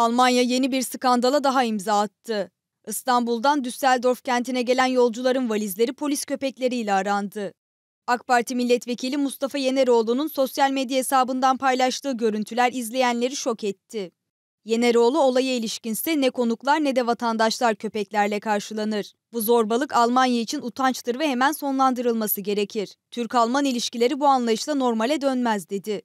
Almanya yeni bir skandala daha imza attı. İstanbul'dan Düsseldorf kentine gelen yolcuların valizleri polis köpekleriyle arandı. AK Parti milletvekili Mustafa Yeneroğlu'nun sosyal medya hesabından paylaştığı görüntüler izleyenleri şok etti. Yeneroğlu olaya ilişkinse ne konuklar ne de vatandaşlar köpeklerle karşılanır. Bu zorbalık Almanya için utançtır ve hemen sonlandırılması gerekir. Türk-Alman ilişkileri bu anlayışla normale dönmez dedi.